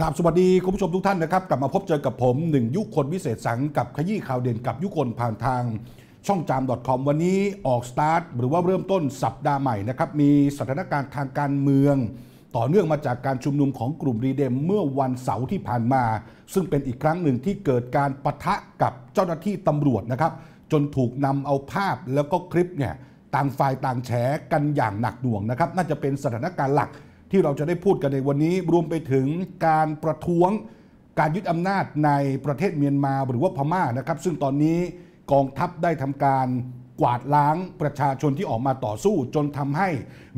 ครับสวัสดี คุณผู้ชมทุกท่านนะครับ กลับมาพบเจอกับผมหนึ่งยุคนวิเศษสังกับขยี้ข่าวเด่นกับยุคนผ่านทางช่องจาม .com วันนี้ออกสตาร์ท หรือว่าเริ่มต้นสัปดาห์ใหม่นะครับ มีสถานการณ์ทางการเมือง ต่อเนื่องมาจากการชุมนุมของกลุ่มรีเดม เมื่อวันเสาร์ที่ผ่านมา ซึ่งเป็นอีกครั้งหนึ่งที่เกิดการปะทะกับเจ้าหน้าที่ตำรวจนะครับจนถูกนำเอาภาพแล้วก็คลิปเนี่ยต่างฝ่ายต่างแฉกันอย่างหนักหน่วงนะครับน่าจะเป็นสถานการณ์หลักที่เราจะได้พูดกันในวันนี้รวมไปถึงการประท้วงการยึดอำนาจในประเทศเมียนมาหรือว่าพม่านะครับ ซึ่งตอนนี้กองทัพได้ทำการกวาดล้างประชาชนที่ออกมาต่อสู้จนทำให้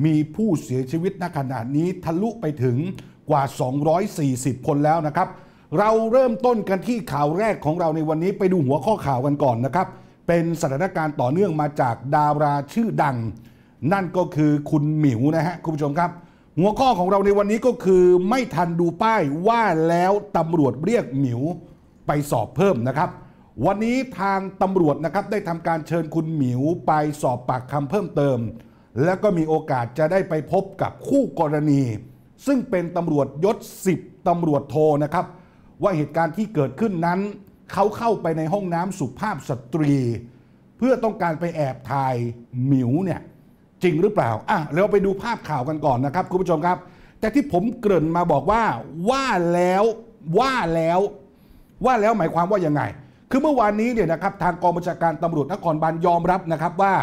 มีผู้เสียชีวิตณขณะนี้ทะลุไปถึงกว่า 240 คนแล้วนะครับ เราเริ่มต้นกันที่ข่าวแรกของเราในวันนี้ไปดูหัวข้อข่าวกันก่อนนะครับ เป็นสถานการณ์ต่อเนื่องมาจากดาราชื่อดัง นั่นก็คือคุณหมิวนะฮะคุณผู้ชมครับหัวข้อของเราในวันนี้ก็คือไม่ทันดูป้ายว่าแล้วตำรวจเรียกหมิวไปสอบเพิ่มนะครับ วันนี้ทางตำรวจนะครับได้ทำการเชิญคุณหมิวไปสอบปากคำเพิ่มเติม และก็มีโอกาสจะได้ไปพบกับคู่กรณี ซึ่งเป็นตำรวจยศ 10ตำรวจโทนะครับ ว่าเหตุการณ์ที่เกิดขึ้นนั้นเขาเข้าไปในห้องน้ำสุภาพสตรี เพื่อต้องการไปแอบถ่ายหมิวเนี่ยจริงหรือเปล่าอ่ะเราไปดูภาพข่าวกันก่อนนะครับ คุณผู้ชมครับ แต่ที่ผมเกริ่นมาบอกว่าว่าแล้วว่าแล้วว่าแล้วหมายความว่ายังไง คือเมื่อวานนี้เนี่ยนะครับทางกองบัญชาการตำรวจนครบาลยอมรับนะครับ ว่า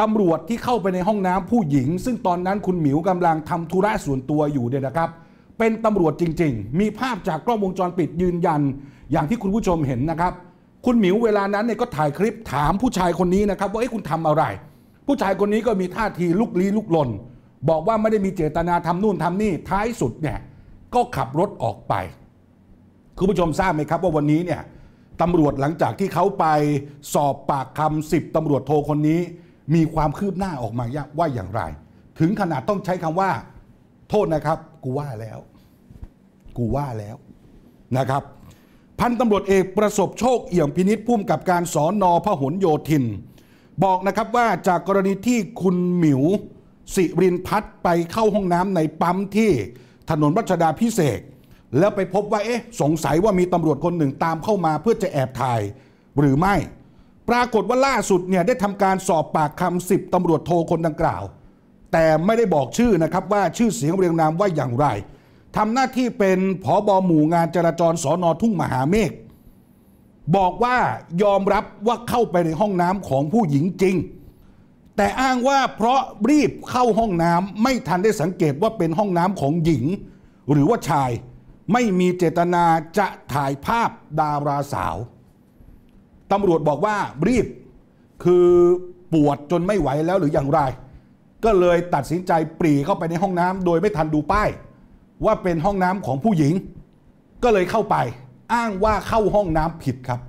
ตำรวจที่เข้าไปในห้องน้ำผู้หญิง ซึ่งตอนนั้นคุณหมิวกำลังทำธุระส่วนตัวอยู่เนี่ยนะครับ เป็นตำรวจจริง ๆ มีภาพจากกล้องวงจรปิดยืนยัน อย่างที่คุณผู้ชมเห็นนะครับ คุณหมิวเวลานั้นเนี่ยก็ถ่ายคลิปถามผู้ชายคนนี้นะครับ ว่าไอ้คุณทำอะไรผู้ชายคนนี้ก็มีท่าทีลุกลี้ลุกลน บอกว่าไม่ได้มีเจตนา ทำนู่นทำนี่ ท้ายสุดเนี่ยก็ขับรถออกไปคุณผู้ชมทราบไหมครับ ว่าวันนี้เนี่ยตำรวจหลังจากที่เขาไปสอบปากคำสิบตำรวจโทรคนนี้มีความคืบหน้าออกมาว่าอย่างไร ถึงขนาดต้องใช้คำว่า โทษนะครับ กูว่าแล้ว กูว่าแล้วนะครับ พันตำรวจเอกประสบโชคเอี่ยมพินิษฐ์พุ่มกับการสอนนอพหลโยธินบอกนะครับว่าจากกรณีที่คุณหมิวสิรินพัฒน์ไปเข้าห้องน้ำในปั๊มที่ถนนรัชดาพิเศษ แล้วไปพบว่าเอ๊ะสงสัยว่ามีตำรวจคนหนึ่งตามเข้ามาเพื่อจะแอบถ่ายหรือไม่ ปรากฏว่าล่าสุดเนี่ยได้ทำการสอบปากคำสิบตำรวจโทรคนดังกล่าว แต่ไม่ได้บอกชื่อนะครับว่าชื่อเสียงเรียงนามว่าอย่างไรทำหน้าที่เป็นผอบอหมู่งานจราจรสอนอทุ่งมหาเมฆบอกว่ายอมรับว่าเข้าไปในห้องน้ำของผู้หญิงจริง แต่อ้างว่าเพราะรีบเข้าห้องน้ำไม่ทันได้สังเกตว่าเป็นห้องน้ำของหญิง หรือว่าชายไม่มีเจตนาจะถ่ายภาพดาราสาวตำรวจบอกว่ารีบ คือปวดจนไม่ไหวแล้วหรืออย่างไร ก็เลยตัดสินใจปรีเข้าไปในห้องน้ำโดยไม่ทันดูป้าย ว่าเป็นห้องน้ำของผู้หญิง ก็เลยเข้าไปอ้างว่าเข้าห้องน้ำผิดครับ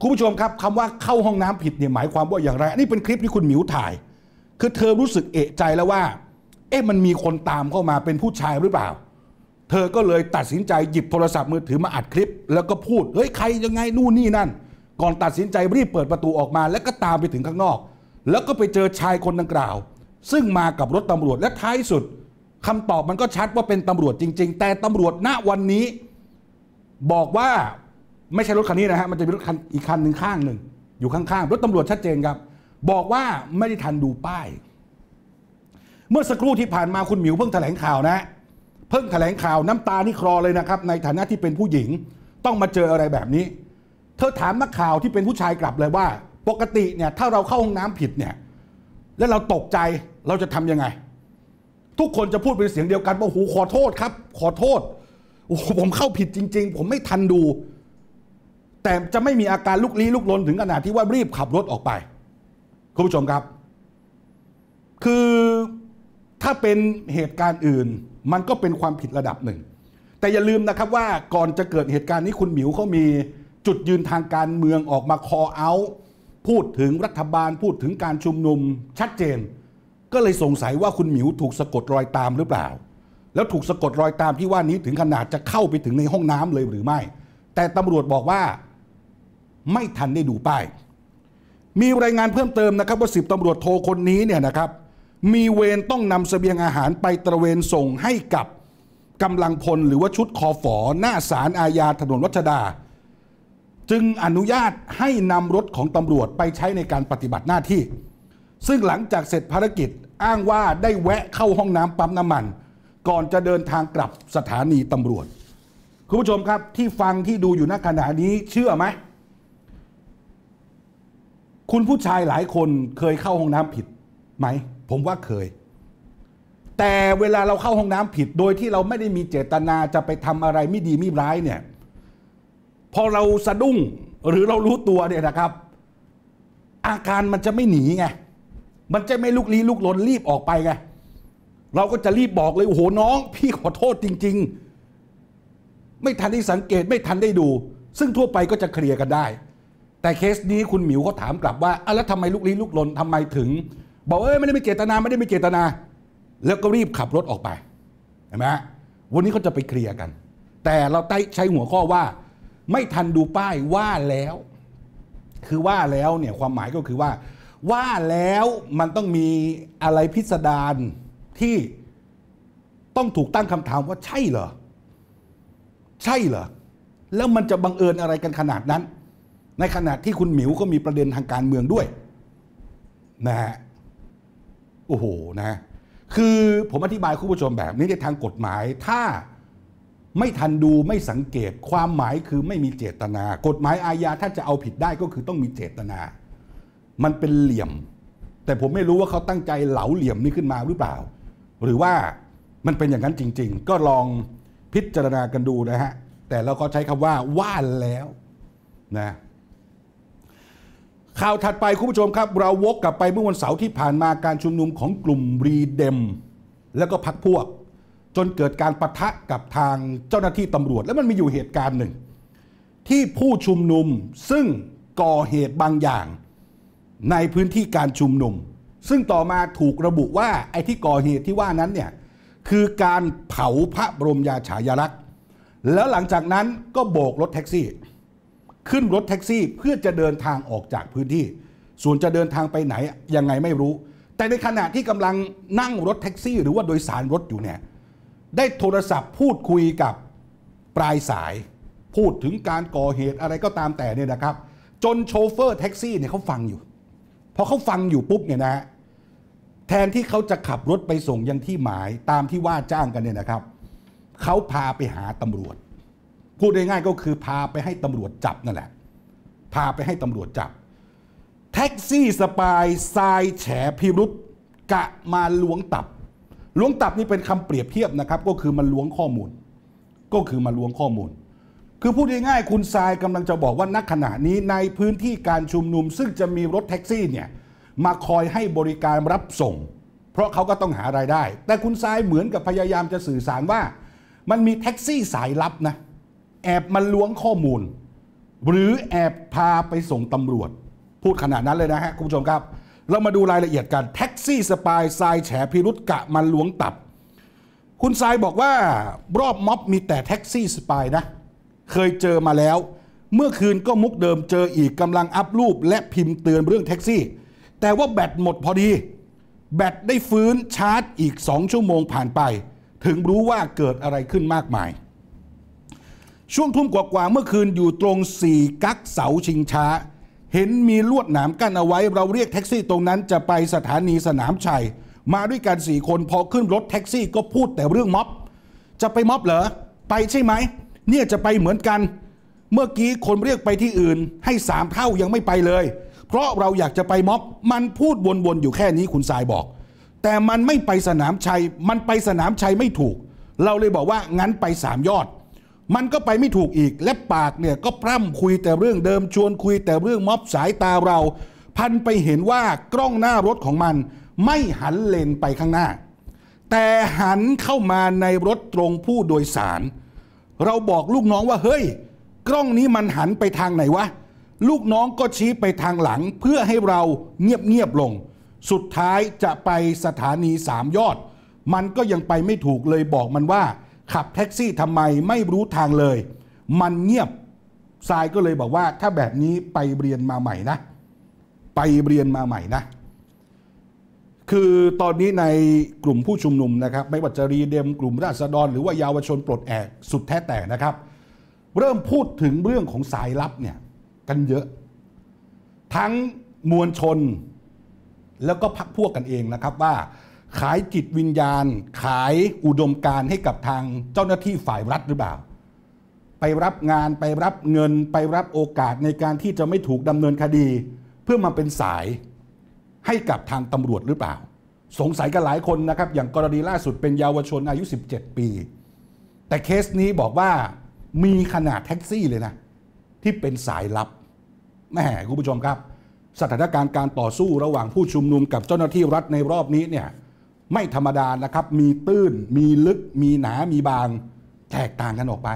คุณผู้ชมครับคำว่าเข้าห้องน้ำผิดเนี่ยหมายความว่าอย่างไรนี่เป็นคลิปที่คุณหมิวถ่าย คือเธอรู้สึกเอะใจแล้วว่า เอ๊ะมันมีคนตามเข้ามาเป็นผู้ชายหรือเปล่า เธอก็เลยตัดสินใจหยิบโทรศัพท์มือถือมาอัดคลิป แล้วก็พูดเฮ้ยใครยังไงนู่นนี่นั่น ก่อนตัดสินใจรีบเปิดประตูออกมา แล้วก็ตามไปถึงข้างนอก แล้วก็ไปเจอชายคนดังกล่าว ซึ่งมากับรถตำรวจและท้ายสุดคำตอบมันก็ชัดว่าเป็นตำรวจจริงๆ แต่ตำรวจณวันนี้บอกว่าไม่ใช่รถคันนี้นะฮะมันจะมีรถคันอีกคันหนึ่งข้างหนึ่งอยู่ข้างๆรถตำรวจชัดเจนครับ บอกว่าไม่ได้ทันดูป้าย เมื่อสักครู่ที่ผ่านมาคุณหมิวเพิ่งแถลงข่าวนะ เพิ่งแถลงข่าวน้ำตานี่คลอเลยนะครับในฐานะที่เป็นผู้หญิงต้องมาเจออะไรแบบนี้ เธอถามนักข่าวที่เป็นผู้ชายกลับเลยว่า ปกติเนี่ยถ้าเราเข้าห้องน้ำผิดเนี่ยแล้วเราตกใจเราจะทํำยังไง ทุกคนจะพูดเป็นเสียงเดียวกัน ว่าโอ้โหขอโทษครับขอโทษโอ้ผมเข้าผิดจริงๆผมไม่ทันดู แต่จะไม่มีอาการลุกลี้ลุกลนถึงขนาดที่ว่ารีบขับรถออกไป คุณผู้ชมครับ คือถ้าเป็นเหตุการณ์อื่น มันก็เป็นความผิดระดับหนึ่ง แต่อย่าลืมนะครับว่าก่อนจะเกิดเหตุการณ์นี้คุณหมิวเขามีจุดยืนทางการเมืองออกมาคอเอาพูดถึงรัฐบาล พูดถึงการชุมนุมชัดเจน ก็เลยสงสัยว่าคุณหมิวถูกสะกดรอยตามหรือเปล่าแล้วถูกสะกดรอยตามที่ว่านี้ถึงขนาดจะเข้าไปถึงในห้องน้ำเลยหรือไม่ แต่ตำรวจบอกว่าไม่ทันได้ดูป้าย มีรายงานเพิ่มเติมนะครับว่าสิบตำรวจโทคนนี้เนี่ยนะครับ มีเวรต้องนำเสบียงอาหารไปตระเวนส่งให้กับกำลังพลหรือว่าชุดคอฝอหน้าศาลอาญาถนนรัชดา จึงอนุญาตให้นำรถของตำรวจไปใช้ในการปฏิบัติหน้าที่ ซึ่งหลังจากเสร็จภารกิจอ้างว่าได้แวะเข้าห้องน้ำปั๊มน้ำมันก่อนจะเดินทางกลับสถานีตำรวจคุณผู้ชมครับ ที่ฟังที่ดูอยู่ณขณะนี้เชื่อไหม คุณผู้ชายหลายคนเคยเข้าห้องน้ำผิดไหมผมว่าเคย แต่เวลาเราเข้าห้องน้ำผิด โดยที่เราไม่ได้มีเจตนาจะไปทำอะไรไม่ดีไม่ร้ายเนี่ยพอเราสะดุ้งหรือเรารู้ตัวเนี่ยนะครับ อาการมันจะไม่หนีไงมันจะไม่ลุกลี้ลุกลนรีบออกไปไงเราก็จะรีบบอกเลยโอ้โหน้อง พี่ขอโทษจริง ๆ ไม่ทันได้สังเกตไม่ทันได้ดู ซึ่งทั่วไปก็จะเคลียร์กันได้ แต่เคสนี้คุณหมิวเขาถามกลับว่าแล้วทำไมลูกลี้ลูกลนทำไมถึง บอกเอ้ยไม่ได้ไม่เจตนาไม่ได้ไม่เจตนา แล้วก็รีบขับรถออกไปเห็นไหมวันนี้เขาจะไปเคลียร์กัน แต่เราใช้หัวข้อว่า ไม่ทันดูป้ายว่าแล้ว คือว่าแล้วเนี่ยความหมายก็คือว่า ว่าแล้วมันต้องมีอะไรพิสดารที่ต้องถูกตั้งคำถามว่าใช่เหรอ ใช่เหรอ แล้วมันจะบังเอิญอะไรกันขนาดนั้น ในขณะที่คุณหมิวก็มีประเด็นทางการเมืองด้วย นะฮะ โอ้โหนะ คือผมอธิบายคุณผู้ชมแบบนี้ ในทางกฎหมาย ถ้าไม่ทันดูไม่สังเกตความหมายคือไม่มีเจตนา กฎหมายอาญาถ้าจะเอาผิดได้ก็คือต้องมีเจตนา มันเป็นเหลี่ยม แต่ผมไม่รู้ว่าเขาตั้งใจเหลาเหลี่ยมนี้ขึ้นมาหรือเปล่าหรือว่ามันเป็นอย่างนั้นจริงๆ ก็ลองพิจารณากันดูนะฮะแต่เราก็ใช้คำว่าว่านแล้วนะข่าวถัดไปคุณผู้ชมครับ เราวกกลับไปเมื่อวันเสาร์ที่ผ่านมาการชุมนุมของกลุ่มรีเดมและก็พักพวก จนเกิดการประทะกับทางเจ้าหน้าที่ตำรวจ แล้วมันมีอยู่เหตุการณ์หนึ่ง ที่ผู้ชุมนุมซึ่งก่อเหตุบางอย่าง ในพื้นที่การชุมนุมซึ่งต่อมาถูกระบุว่าไอ้ที่ก่อเหตุที่ว่านั้นเนี่ยคือการเผาพระบรมยาฉายาลักษณ์แล้วหลังจากนั้นก็โบกรถแท็กซี่ ขึ้นรถแท็กซี่เพื่อจะเดินทางออกจากพื้นที่ ส่วนจะเดินทางไปไหนยังไงไม่รู้ แต่ในขณะที่กำลังนั่งรถแท็กซี่ หรือว่าโดยสารรถอยู่เนี่ยได้โทรศัพท์พูดคุยกับปลายสายพูดถึงการก่อเหตุอะไรก็ตามแต่เนี่ยนะครับ จนโชเฟอร์แท็กซี่เนี่ยเขาฟังอยู่พอเขาฟังอยู่ปุ๊บเนี่ยนะแทนที่เขาจะขับรถไปส่งยังที่หมายตามที่ว่าจ้างกันเนี่ยนะครับเขาพาไปหาตำรวจพูดง่ายๆก็คือพาไปให้ตำรวจจับนั่นแหละ พาไปให้ตำรวจจับ แท็กซี่สปายทรายแฉพิรุษกะมาล้วงตับล้วงตับนี่เป็นคำเปรียบเทียบนะครับ ก็คือมันล้วงข้อมูล ก็คือมาล้วงข้อมูล คือพูดง่ายๆคุณทรายกำลังจะบอกว่านักขณะนี้ในพื้นที่การชุมนุม ซึ่งจะมีรถแท็กซี่เนี่ยมาคอยให้บริการรับส่ง เพราะเขาก็ต้องหารายได้ แต่คุณทรายเหมือนกับพยายามจะสื่อสารว่า มันมีแท็กซี่สายลับนะ แอบมันล้วงข้อมูล หรือแอบพาไปส่งตำรวจ พูดขนาดนั้นเลยนะฮะคุณผู้ชมครับ เรามาดูรายละเอียดกันแท็กซี่สปายทรายแฉพิรุษกะมันล้วงตับ คุณทรายบอกว่ารอบม็อบมีแต่แท็กซี่สปายนะเคยเจอมาแล้ว เมื่อคืนก็มุกเดิมเจออีกกำลังอัพรูป และพิมพ์เตือนเรื่องแท็กซี่แต่ว่าแบตหมดพอดี แบตได้ฟื้นชาร์จอีก 2 ชั่วโมงผ่านไป ถึงรู้ว่าเกิดอะไรขึ้นมากมาย ช่วงทุ่มกว่าๆเมื่อคืนอยู่ตรงสี่กักเสาชิงช้า เห็นมีลวดหนามกั้นเอาไว้เราเรียกแท็กซี่ตรงนั้นจะไปสถานีสนามชัยมาด้วยกันสี่คนพอขึ้นรถแท็กซี่ก็พูดแต่เรื่องม็อบ จะไปม็อบเหรอไปใช่ไหม เนี่ยจะไปเหมือนกัน เมื่อกี้คนเรียกไปที่อื่นให้สามเท่ายังไม่ไปเลยเพราะเราอยากจะไปม็อบมันพูดวนๆอยู่แค่นี้คุณทรายบอก แต่มันไม่ไปสนามชัย มันไปสนามชัยไม่ถูก เราเลยบอกว่างั้นไปสามยอด มันก็ไปไม่ถูกอีกและปากเนี่ยก็พร่ำคุยแต่เรื่องเดิมชวนคุยแต่เรื่องม็อบสายตาเรา พันไปเห็นว่ากล้องหน้ารถของมันไม่หันเลนไปข้างหน้า แต่หันเข้ามาในรถตรงผู้โดยสาร เราบอกลูกน้องว่าเฮ้ย กล้องนี้มันหันไปทางไหนวะลูกน้องก็ชี้ไปทางหลังเพื่อให้เราเงียบเงียบลง สุดท้ายจะไปสถานีสามยอด มันก็ยังไปไม่ถูกเลยบอกมันว่า ขับแท็กซี่ทำไมไม่รู้ทางเลย มันเงียบทรายก็เลยบอกว่า ถ้าแบบนี้ไปเรียนมาใหม่นะไปเรียนมาใหม่นะคือตอนนี้ในกลุ่มผู้ชุมนุมนะครับไม่ว่าจะรีเดมกลุ่มราษฎร หรือว่ายาวชนปลดแอกสุดแท้แต่นะครับ เริ่มพูดถึงเรื่องของสายลับเนี่ยกันเยอะ ทั้งมวลชนแล้วก็พักพวกกันเองนะครับว่า ขายจิตวิญญาณ ขายอุดมการให้กับทางเจ้าหน้าที่ฝ่ายรัฐหรือเปล่า ไปรับงานไปรับเงินไปรับโอกาสในการที่จะไม่ถูกดำเนินคดี เพื่อมาเป็นสายให้กับทางตำรวจหรือเปล่า สงสัยกันหลายคนนะครับ อย่างกรณีล่าสุดเป็นเยาวชนอายุ 17 ปี แต่เคสนี้บอกว่ามีขนาดแท็กซี่เลยนะที่เป็นสายลับแห่คุณผู้ชมครับ สถานการณ์การต่อสู้ระหว่างผู้ชุมนุมกับเจ้าหน้าที่รัฐในรอบนี้เนี่ยไม่ธรรมดานะครับมีตื้นมีลึกมีหนามีบางแตกต่างกันออกไป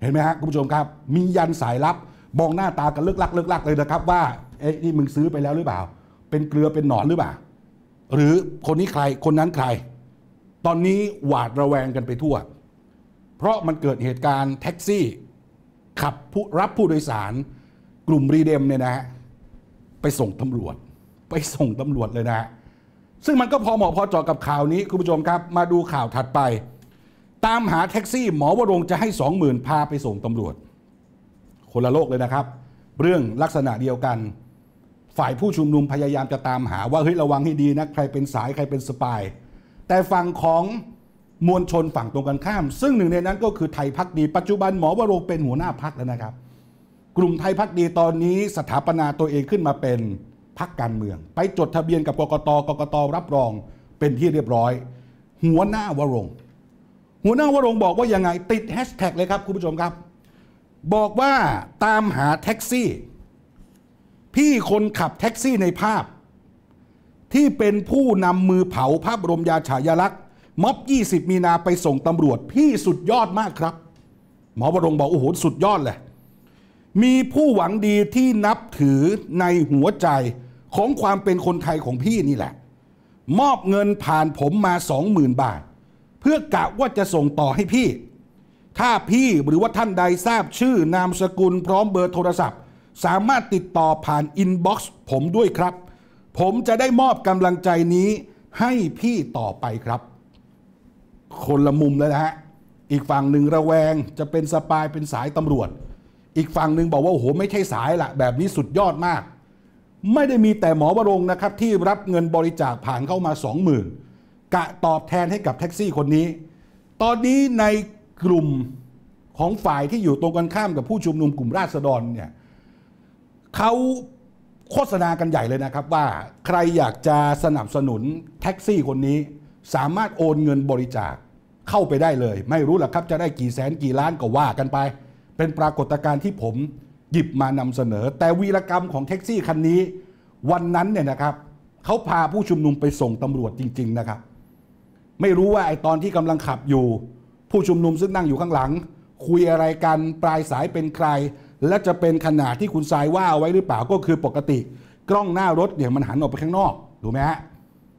เห็นไหมฮะคุณผู้ชมครับ มียันสายลับมองหน้าตากันเลิกลักเลิกลักเลยนะครับ ว่าเอ๊ะนี่มึงซื้อไปแล้วหรือเปล่า เป็นเกลือเป็นหนอนหรือเปล่าหรือคนนี้ใครคนนั้นใคร ตอนนี้หวาดระแวงกันไปทั่ว เพราะมันเกิดเหตุการณ์แท็กซี่ ขับรับผู้โดยสารกลุ่มรีเดมเนี่ยนะฮะไปส่งตำรวจ ไปส่งตำรวจเลยนะฮะซึ่งมันก็พอเหมาะพอเจาะกับข่าวนี้คุณผู้ชมครับ มาดูข่าวถัดไป ตามหาแท็กซี่หมอวรงจะให้สองหมื่นพาไปส่งตำรวจ คนละโลกเลยนะครับ เรื่องลักษณะเดียวกัน ฝ่ายผู้ชุมนุมพยายามจะตามหาว่าเฮ้ย ระวังให้ดีนะใครเป็นสายใครเป็นสปาย แต่ฝั่งของมวลชนฝั่งตรงกันข้าม ซึ่งหนึ่งในนั้นก็คือไทยพักดีปัจจุบันหมอวรงเป็นหัวหน้าพักแล้วนะครับกลุ่มไทยพักดีตอนนี้สถาปนาตัวเองขึ้นมาเป็นพักการเมือง ไปจดทะเบียนกับกกตกกต รับรองเป็นที่เรียบร้อย หัวหน้าวรง หัวหน้าวรงบอกว่ายังไง ติดแฮชแท็กเลยครับคุณผู้ชมครับ บอกว่าตามหาแท็กซี่ พี่คนขับแท็กซี่ในภาพ ที่เป็นผู้นำมือเผาภาพรมยาฉายาลักษณ์ม็อบ20 มีนาไปส่งตำรวจ พี่สุดยอดมากครับ หมอวรงบอกโอ้โหสุดยอดเลยมีผู้หวังดีที่นับถือในหัวใจของความเป็นคนไทยของพี่นี่แหละ มอบเงินผ่านผมมาสองหมื่นบาท เพื่อกะว่าจะส่งต่อให้พี่ ถ้าพี่หรือว่าท่านใดทราบชื่อนามสกุลพร้อมเบอร์โทรศัพท์ สามารถติดต่อผ่านอินบ็อกซ์ผมด้วยครับ ผมจะได้มอบกำลังใจนี้ให้พี่ต่อไปครับ คนละมุมแล้วนะฮะอีกฝั่งหนึ่งระแวง จะเป็นสปายเป็นสายตำรวจอีกฝั่งหนึ่งบอกว่าโอ้โหไม่ใช่สายละแบบนี้สุดยอดมาก ไม่ได้มีแต่หมอวรงนะครับที่รับเงินบริจาคผ่านเข้ามา20,000กะตอบแทนให้กับแท็กซี่คนนี้ ตอนนี้ในกลุ่มของฝ่ายที่อยู่ตรงกันข้ามกับผู้ชุมนุมกลุ่มราษฎรเนี่ยเขาโฆษณากันใหญ่เลยนะครับว่าใครอยากจะสนับสนุนแท็กซี่คนนี้ สามารถโอนเงินบริจาคเข้าไปได้เลยไม่รู้หรอกครับจะได้กี่แสนกี่ล้านก็ว่ากันไปเป็นปรากฏการณ์ที่ผมหยิบมานำเสนอ แต่วีรกรรมของแท็กซี่คันนี้ วันนั้นเนี่ยนะครับเขาพาผู้ชุมนุมไปส่งตำรวจจริง ๆนะครับ ไม่รู้ว่าไอ้ตอนที่กำลังขับอยู่ ผู้ชุมนุมซึ่งนั่งอยู่ข้างหลัง คุยอะไรกันปลายสายเป็นใคร และจะเป็นขนาดที่คุณทรายว่าเอาไว้หรือเปล่าก็คือปกติ กล้องหน้ารถเนี่ยมันหันออกไปข้างนอกถูกไหมฮะ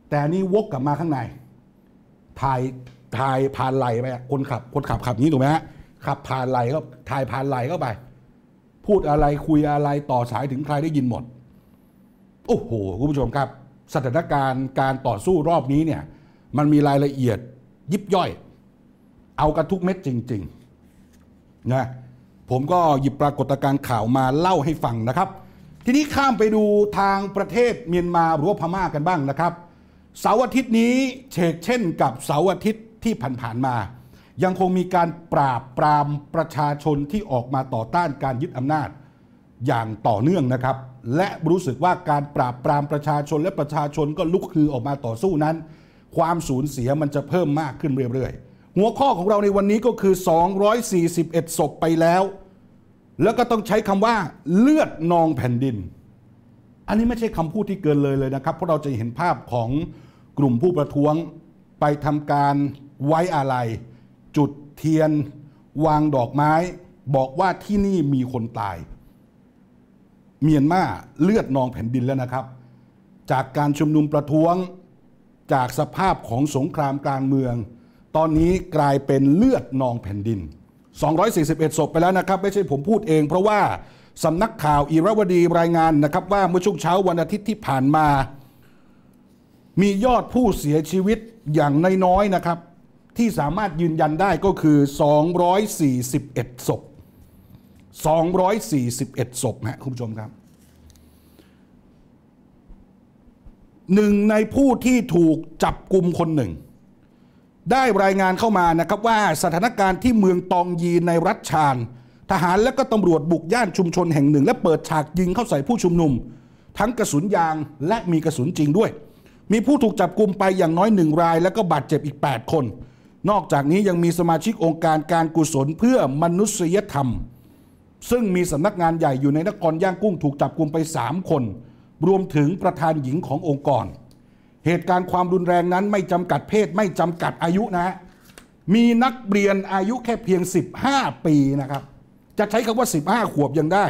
แต่นี่วกกลับมาข้างในถ่ายถ่ายผ่านไหลไปคนขับ คนขับขับนี้ถูกไหมฮะขับผ่านไหลก็ถ่ายผ่านไหลเข้าไป พูดอะไรคุยอะไรต่อสายถึงใครได้ยินหมด โอ้โหคุณผู้ชมครับ สถานการณ์การต่อสู้รอบนี้เนี่ยมันมีรายละเอียดยิบย่อย เอากระทุกเม็ดจริงๆนะผมก็หยิบปรากฏการณ์ข่าวมาเล่าให้ฟังนะครับ ทีนี้ข้ามไปดูทางประเทศเมียนมาหรือว่าพม่ากันบ้างนะครับเสาร์อาทิตย์นี้เฉกเช่นกับเสาร์อาทิตย์ที่ผ่านๆมายังคงมีการปราบปรามประชาชนที่ออกมาต่อต้านการยึดอำนาจอย่างต่อเนื่องนะครับ และรู้สึกว่าการปราบปรามประชาชนและประชาชนก็ลุกคือออกมาต่อสู้นั้น ความสูญเสียมันจะเพิ่มมากขึ้นเรื่อยๆหัวข้อของเราในวันนี้ก็คือ 241 ศพไปแล้ว แล้วก็ต้องใช้คำว่าเลือดนองแผ่นดิน อันนี้ไม่ใช่คำพูดที่เกินเลยเลยนะครับ เพราะเราจะเห็นภาพของกลุ่มผู้ประท้วงไปทำการไว้อาลัยจุดเทียนวางดอกไม้บอกว่าที่นี่มีคนตาย เมียนมาเลือดนองแผ่นดินแล้วนะครับ จากการชุมนุมประท้วงจากสภาพของสงครามกลางเมือง ตอนนี้กลายเป็นเลือดนองแผ่นดิน 241ศพไปแล้วนะครับไม่ใช่ผมพูดเองเพราะว่าสำนักข่าวอิรวดีรายงานนะครับว่าเมื่อช่วงเช้าวันอาทิตย์ที่ผ่านมา มียอดผู้เสียชีวิตอย่างน้อยๆนะครับที่สามารถยืนยันได้ก็คือ 241ศพ241ศพนะคุณผู้ชมครับหนึ่งในผู้ที่ถูกจับกลุ่มคนหนึ่ง ได้รายงานเข้ามานะครับว่าสถานการณ์ที่เมืองตองยีในรัชชานทหารและก็ตำรวจบุกย่านชุมชนแห่งหนึ่ง และเปิดฉากยิงเข้าใส่ผู้ชุมนุม ทั้งกระสุนยางและมีกระสุนจริงด้วย มีผู้ถูกจับกลุ่มไปอย่างน้อยหนึ่งราย และก็บาดเจ็บอีก 8 คนนอกจากนี้ยังมีสมาชิกองค์การการกุศลเพื่อมนุษยธรรม ซึ่งมีสำนักงานใหญ่อยู่ในนครย่างกุ้งถูกจับกลุมไป 3 คน รวมถึงประธานหญิงขององค์กร เหตุการณ์ความรุนแรงนั้นไม่จำกัดเพศไม่จำกัดอายุนะฮะมีนักเรียนอายุแค่เพียง 15 ปีนะครับ จะใช้คาว่า 15 ขวบยังได้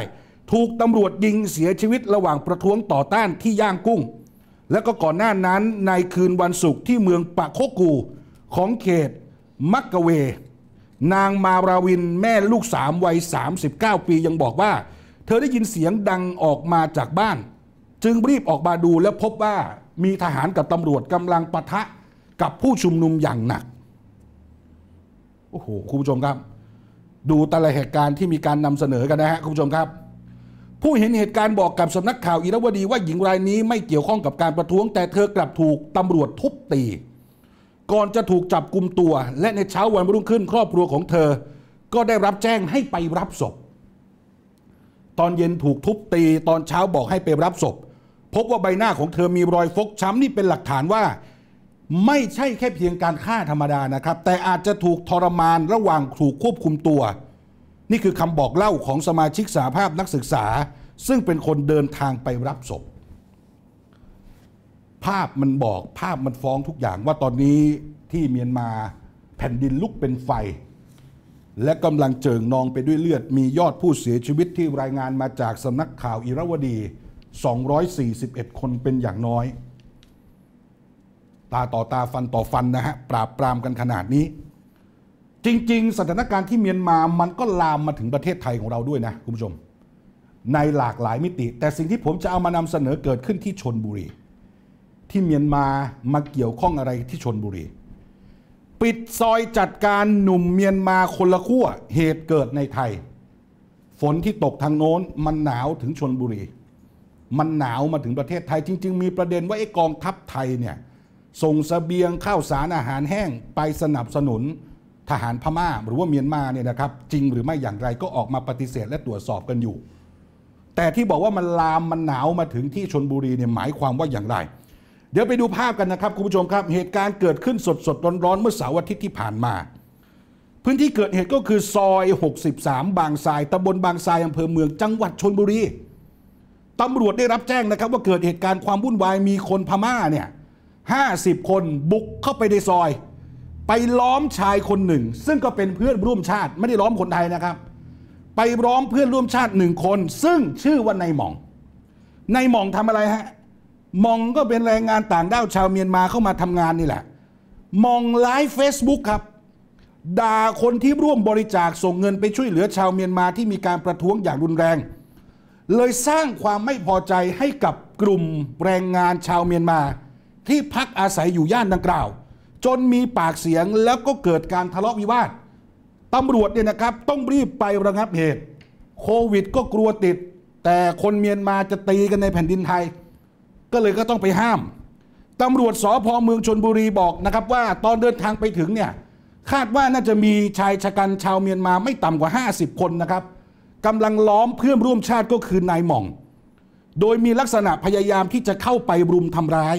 ถูกตำรวจยิงเสียชีวิตระหว่างประท้วงต่อต้านที่ย่างกุ้ง และก็ก่อนหน้านั้นในคืนวันศุกร์ที่เมืองปะโคกูของเขตมักกะเว นางมาราวินแม่ลูกสามวัย39 ปียังบอกว่า เธอได้ยินเสียงดังออกมาจากบ้าน จึงรีบออกมาดูและพบว่ามีทหารกับตำรวจกำลังปะทะกับผู้ชุมนุมอย่างหนัก โอ้โห คุณผู้ชมครับ ดูแต่ละเหตุการณ์ที่มีการนำเสนอกันนะฮะคุณผู้ชมครับ ผู้เห็นเหตุการณ์บอกกับสำนักข่าวอิรวดีว่าหญิงรายนี้ไม่เกี่ยวข้องกับการประท้วง แต่เธอกลับถูกตำรวจทุบตีก่อนจะถูกจับกลุมตัว และในเช้าวันรุ่งขึ้นครอบครัวของเธอ ก็ได้รับแจ้งให้ไปรับศพ ตอนเย็นถูกทุบตี ตอนเช้าบอกให้ไปรับศพพบว่าใบหน้าของเธอมีรอยฟกช้ำนี่เป็นหลักฐานว่า ไม่ใช่แค่เพียงการฆ่าธรรมดานะครับ แต่อาจจะถูกทรมานระหว่างถูกควบคุมตัว นี่คือคำบอกเล่าของสมาชิกสาภาพนักศึกษา ซึ่งเป็นคนเดินทางไปรับศพภาพมันบอกภาพมันฟ้องทุกอย่างว่าตอนนี้ที่เมียนมาแผ่นดินลุกเป็นไฟ และกำลังเจิงนองไปด้วยเลือด มียอดผู้เสียชีวิตที่รายงานมาจากสำนักข่าวอิรวดี 241 คนเป็นอย่างน้อย ตาต่อตาฟันต่อฟันนะฮะ ปราบปรามกันขนาดนี้ จริงๆ สถานการณ์ที่เมียนมามันก็ลามมาถึงประเทศไทยของเราด้วยนะคุณผู้ชมในหลากหลายมิติ แต่สิ่งที่ผมจะเอามานำเสนอเกิดขึ้นที่ชนบุรีที่เมียนมามาเกี่ยวข้องอะไรที่ชนบุรี ปิดซอยจัดการหนุ่มเมียนมาคนละขั้วเหตุเกิดในไทย ฝนที่ตกทางโน้นมันหนาวถึงชนบุรี มันหนาวมาถึงประเทศไทยจริง ๆ มีประเด็นว่าไอ้กองทัพไทยเนี่ยส่งสเสบียงข้าวสารอาหารแห้งไปสนับสนุนทหารพมา่าหรือว่าเมียนมาเนี่ยนะครับจริงหรือไม่อย่างไรก็ออกมาปฏิเสธและตรวจสอบกันอยู่ แต่ที่บอกว่ามันลามมันหนาวมาถึงที่ชนบุรีเนี่ยหมายความว่าอย่างไรเดี๋ยวไปดูภาพกันนะครับคุณผู้ชมครับเหตุการณ์เกิดขึ้นสดสดร้อนร้อนเมื่อเสาร์อาทิตย์ที่ผ่านมา พื้นที่เกิดเหตุก็คือซอย 63 บางทรายตำบลบางทรายอำเภอเมือง จังหวัดชนบุรีตำรวจได้รับแจ้งนะครับว่าเกิดเหตุการณ์ความวุ่นวายมีคนพม่าเนี่ย 50 คนบุกเข้าไปในซอย ไปล้อมชายคนหนึ่ง ซึ่งก็เป็นเพื่อนร่วมชาติไม่ได้ล้อมคนไทยนะครับ ไปล้อมเพื่อนร่วมชาติหนึ่งคน ซึ่งชื่อว่านายหม่องนายหม่องทำอะไรฮะมองก็เป็นแรงงานต่างด้าวชาวเมียนมาเข้ามาทำงานนี่แหละ มองไลฟ์เฟซบุ๊กครับ ด่าคนที่ร่วมบริจาคส่งเงินไปช่วยเหลือชาวเมียนมาที่มีการประท้วงอย่างรุนแรง เลยสร้างความไม่พอใจให้กับกลุ่มแรงงานชาวเมียนมา ที่พักอาศัยอยู่ย่านดังกล่าว จนมีปากเสียงแล้วก็เกิดการทะเลาะวิวาทตำรวจเนี่ยนะครับต้องรีบไประงับเหตุ โควิด ก็กลัวติด แต่คนเมียนมาจะตีกันในแผ่นดินไทยก็เลยก็ต้องไปห้ามตำรวจสพเมืองชนบุรีบอกนะครับว่าตอนเดินทางไปถึงเนี่ยคาดว่าน่าจะมีชายชะกันชาวเมียนมาไม่ต่ำกว่า 50 คนนะครับกำลังล้อมเพื่อนร่วมชาติก็คือนายหม่อง โดยมีลักษณะพยายามที่จะเข้าไปรุมทำร้าย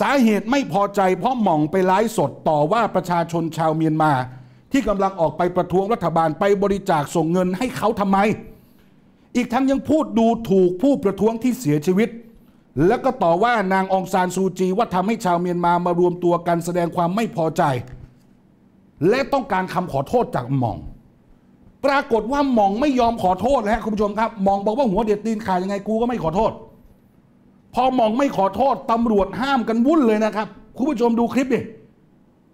สาเหตุไม่พอใจเพราะหม่องไปไลฟ์สดต่อว่าประชาชนชาวเมียนมา ที่กำลังออกไปประท้วงรัฐบาลไปบริจาคส่งเงินให้เขาทำไม อีกทั้งยังพูดดูถูกผู้ประท้วงที่เสียชีวิตแล้วก็ต่อว่านางองซานซูจีว่าทำให้ชาวเมียนมามารวมตัวกันแสดงความไม่พอใจ และต้องการคำขอโทษจากหม่อง ปรากฏว่าหม่องไม่ยอมขอโทษนะับคุณผู้ชมครับหม่องบอกว่าหัวเด็ดตีนขาดยังไงกูก็ไม่ขอโทษ พอหม่องไม่ขอโทษตำรวจห้ามกันวุ่นเลยนะครับคุณผู้ชมดูคลิปดิ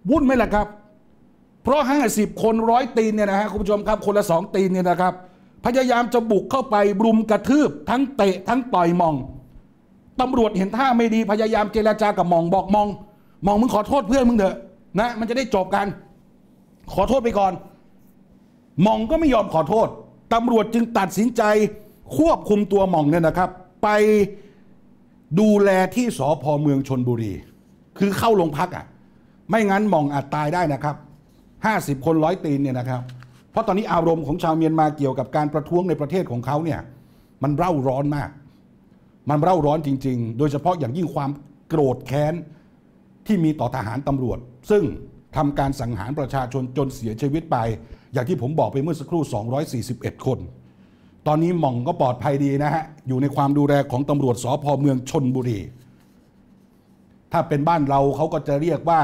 วุ่นไหมล่ะครับเพราะห้าสิบคนร้อยตีนเนี่ยนะฮะคุณผู้ชมครับคนละสองตีนเนี่ยนะครับ พยายามจะบุกเข้าไปบุมกระทืบทั้งเตะทั้งต่อยหมองตำรวจเห็นท่าไม่ดีพยายามเจรจากับมองบอกมอง มองมึงขอโทษเพื่อนมึงเถอะนะมันจะได้จบกัน ขอโทษไปก่อนมองก็ไม่ยอมขอโทษ ตำรวจจึงตัดสินใจควบคุมตัวมองเนี่ยนะครับ ไปดูแลที่สพเมืองชนบุรี คือเข้าโรงพักอะ่ะ ไม่งั้นมองอาจตายได้นะครับห้าสิบคนร้อยตีนเนี่ยนะครับ เพราะตอนนี้อารมณ์ของชาวเมียนมาเกี่ยวกับการประท้วงในประเทศของเขาเนี่ยมันเร่าร้อนมากมันเร่าร้อนจริง ๆ โดยเฉพาะอย่างยิ่งความโกรธแค้น ที่มีต่อทหารตำรวจ ซึ่งทำการสังหารประชาชนจนเสียชีวิตไป อย่างที่ผมบอกไปเมื่อสักครู่ 241 คน ตอนนี้หม่องก็ปลอดภัยดีนะฮะ อยู่ในความดูแลของตำรวจสพเมืองชนบุรี ถ้าเป็นบ้านเราเขาก็จะเรียกว่า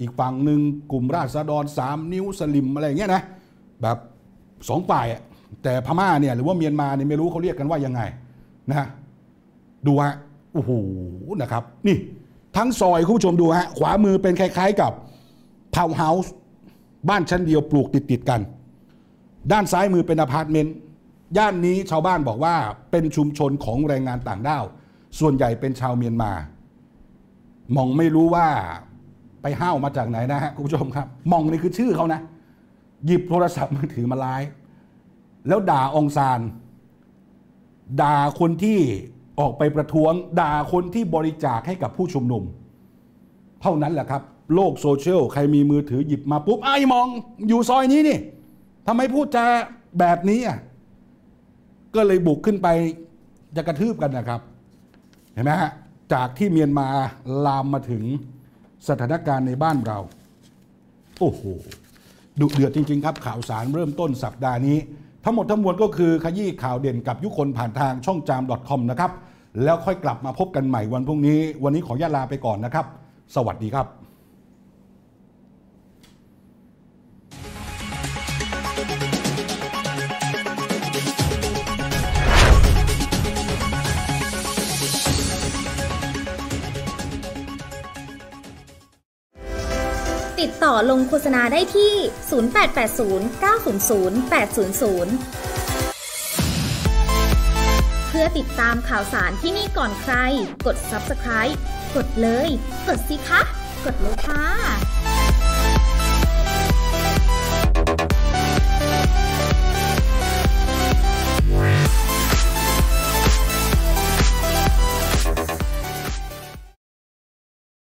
อีกฝั่งหนึ่งกลุ่มราษฎรมนิ้วสลิมอะไรอย่างเงี้ยนะแบบสองฝ่ายแต่พม่าเนี่ยหรือว่าเมียนมาเนี่ยไม่รู้เขาเรียกกันว่ายังไงนะดูฮะ โอ้โห นะครับ นี่ ทั้งซอยคุณผู้ชมดูฮะ ขวามือเป็นคล้ายๆ กับทาวน์เฮาส์บ้านชั้นเดียวปลูกติดๆกัน ด้านซ้ายมือเป็นอพาร์ตเมนต์ ย่านนี้ชาวบ้านบอกว่าเป็นชุมชนของแรงงานต่างด้าว ส่วนใหญ่เป็นชาวเมียนมา มองไม่รู้ว่าไปห้าวมาจากไหนนะฮะคุณผู้ชมครับ มองนี่คือชื่อเขานะ หยิบโทรศัพท์มือถือมาไลฟ์แล้วด่าองซาน ด่าคนที่ออกไปประท้วง ด่าคนที่บริจาคให้กับผู้ชุมนุม เท่านั้นแหละครับ โลกโซเชียลใครมีมือถือหยิบมาปุ๊บ ไอ้มองอยู่ซอยนี้นี่ทำไมพูดจาแบบนี้อ่ะก็เลยบุกขึ้นไปจะกระทืบกันนะครับ เห็นไหมฮะจากที่เมียนมา ลามมาถึงสถานการณ์ในบ้านเรา โอ้โหดุเดือดจริงๆครับ ข่าวสารเริ่มต้นสัปดาห์นี้ทั้งหมดทั้งมวลก็คือขยี้ข่าวเด่นกับยุคนผ่านทางช่องจาม .com นะครับแล้วค่อยกลับมาพบกันใหม่วันพรุ่งนี้ วันนี้ขอญาตลาไปก่อนนะครับ สวัสดีครับติดต่อลงโฆษณาได้ที่ 0880 900 800 เพื่อติดตามข่าวสารที่นี่ก่อนใคร กด subscribe กดเลย กดสิคะ กดเลยค่ะ